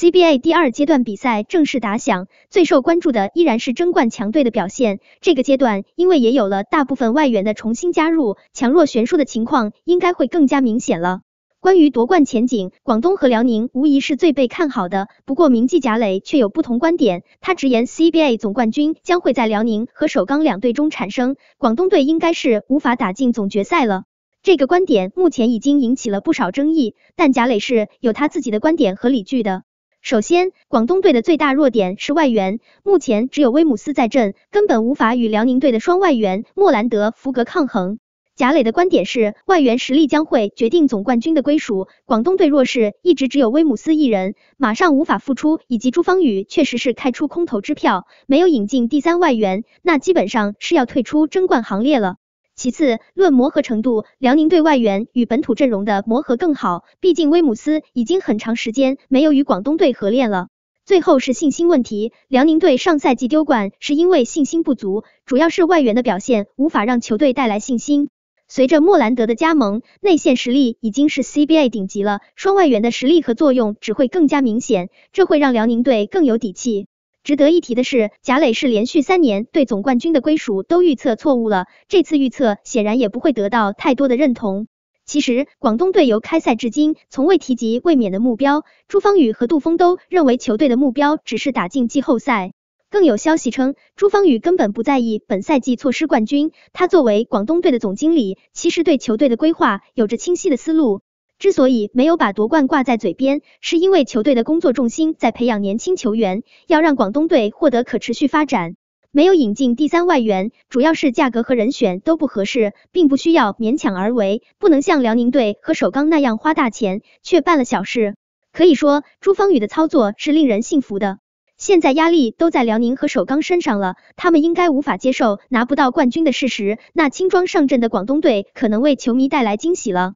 CBA 第二阶段比赛正式打响，最受关注的依然是争冠强队的表现。这个阶段因为也有了大部分外援的重新加入，强弱悬殊的情况应该会更加明显了。关于夺冠前景，广东和辽宁无疑是最被看好的。不过名记贾磊却有不同观点，他直言 CBA 总冠军将会在辽宁和首钢两队中产生，广东队应该是无法打进总决赛了。这个观点目前已经引起了不少争议，但贾磊是有他自己的观点和理据的。首先，广东队的最大弱点是外援，目前只有威姆斯在阵，根本无法与辽宁队的双外援莫兰德、福格抗衡。贾磊的观点是，外援实力将会决定总冠军的归属。广东队若是一直只有威姆斯一人，马上无法复出，以及朱芳雨确实是开出空头支票，没有引进第三外援，那基本上是要退出争冠行列了。其次，论磨合程度，辽宁队外援与本土阵容的磨合更好，毕竟威姆斯已经很长时间没有与广东队合练了。最后是信心问题，辽宁队上赛季丢冠是因为信心不足，主要是外援的表现无法让球队带来信心。随着莫兰德的加盟，内线实力已经是 CBA 顶级了，双外援的实力和作用只会更加明显，这会让辽宁队更有底气。值得一提的是，贾磊是连续三年对总冠军的归属都预测错误了，这次预测显然也不会得到太多的认同。其实，广东队由开赛至今从未提及卫冕的目标，朱芳雨和杜峰都认为球队的目标只是打进季后赛。更有消息称，朱芳雨根本不在意本赛季错失冠军，他作为广东队的总经理，其实对球队的规划有着清晰的思路。之所以没有把夺冠挂在嘴边，是因为球队的工作重心在培养年轻球员，要让广东队获得可持续发展。没有引进第三外援，主要是价格和人选都不合适，并不需要勉强而为，不能像辽宁队和首钢那样花大钱却办了小事。可以说，朱芳雨的操作是令人信服的。现在压力都在辽宁和首钢身上了，他们应该无法接受拿不到冠军的事实。那轻装上阵的广东队，可能为球迷带来惊喜了。